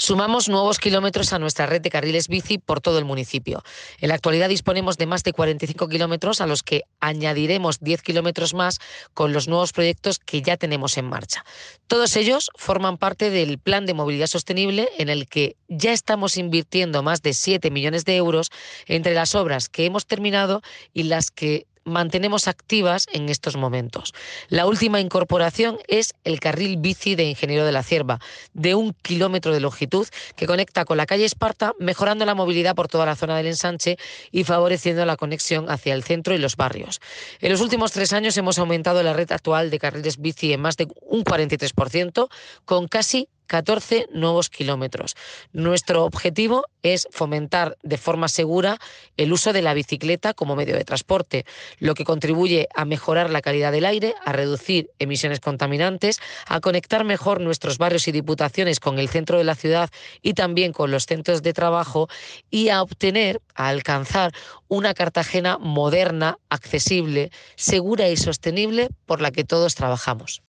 Sumamos nuevos kilómetros a nuestra red de carriles bici por todo el municipio. En la actualidad disponemos de más de 45 kilómetros a los que añadiremos 10 kilómetros más con los nuevos proyectos que ya tenemos en marcha. Todos ellos forman parte del Plan de Movilidad Sostenible en el que ya estamos invirtiendo más de 7 millones de euros entre las obras que hemos terminado y las que mantenemos activas en estos momentos. La última incorporación es el carril bici de Ingeniero de la Cierva, de un kilómetro de longitud que conecta con la calle Esparta, mejorando la movilidad por toda la zona del ensanche y favoreciendo la conexión hacia el centro y los barrios. En los últimos tres años hemos aumentado la red actual de carriles bici en más de un 43%, con casi 14 nuevos kilómetros. Nuestro objetivo es fomentar de forma segura el uso de la bicicleta como medio de transporte, lo que contribuye a mejorar la calidad del aire, a reducir emisiones contaminantes, a conectar mejor nuestros barrios y diputaciones con el centro de la ciudad y también con los centros de trabajo y a obtener, a alcanzar una Cartagena moderna, accesible, segura y sostenible por la que todos trabajamos.